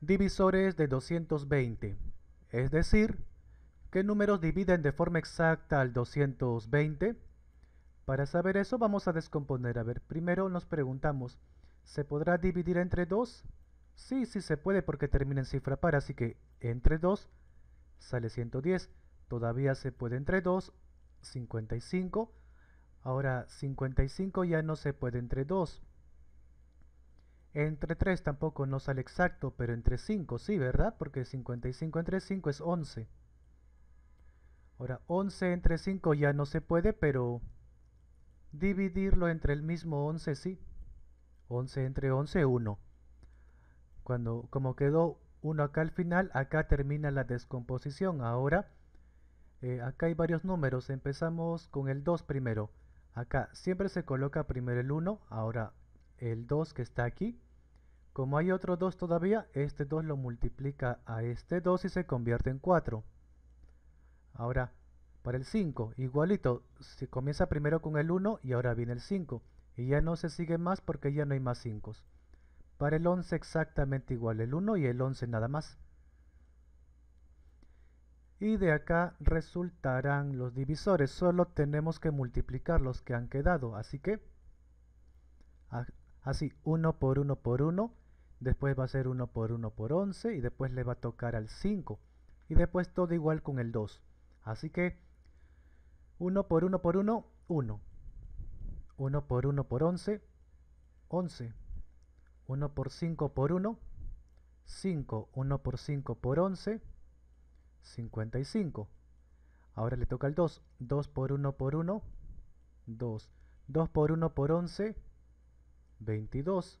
divisores de 220, es decir, ¿qué números dividen de forma exacta al 220? Para saber eso vamos a descomponer. A ver, primero nos preguntamos, ¿se podrá dividir entre 2? Sí, sí se puede porque termina en cifra par, así que entre 2 sale 110. Todavía se puede entre 2, 55. Ahora 55 ya no se puede entre 2. Entre 3 tampoco no sale exacto, pero entre 5 sí, ¿verdad? Porque 55 entre 5 es 11. Ahora, 11 entre 5 ya no se puede, pero dividirlo entre el mismo 11 sí. 11 entre 11, 1. Cuando, como quedó 1 acá al final, acá termina la descomposición. Ahora, eh, acá hay varios números. Empezamos con el 2 primero. Acá siempre se coloca primero el 1, ahora el 2 que está aquí como hay otro 2 todavía, este 2 lo multiplica a este 2 y se convierte en 4. Ahora, para el 5, igualito, se comienza primero con el 1 y ahora viene el 5. Y ya no se sigue más porque ya no hay más 5. Para el 11 exactamente igual, el 1 y el 11 nada más. Y de acá resultarán los divisores, solo tenemos que multiplicar los que han quedado, así que... Así, 1 por 1 por 1 después va a ser 1 por 1 por 11 y después le va a tocar al 5 y después todo igual con el 2 así que 1 por 1 por 1, 1 1 por 1 por 11, 11 1 por 5 por 1, 5 1 por 5 por 11, 55 ahora le toca el 2, 2 por 1 por 1, 2 2 por 1 por 11, 22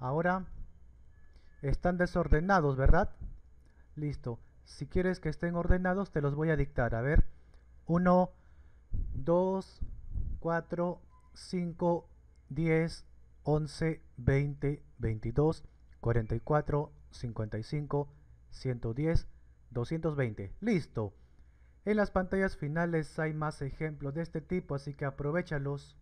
Ahora están desordenados, ¿verdad? Listo. Si quieres que estén ordenados, te los voy a dictar. A ver. 1, 2, 4, 5, 10, 11, 20, 22, 44, 55, 110, 220. Listo. En las pantallas finales hay más ejemplos de este tipo, así que aprovechalos.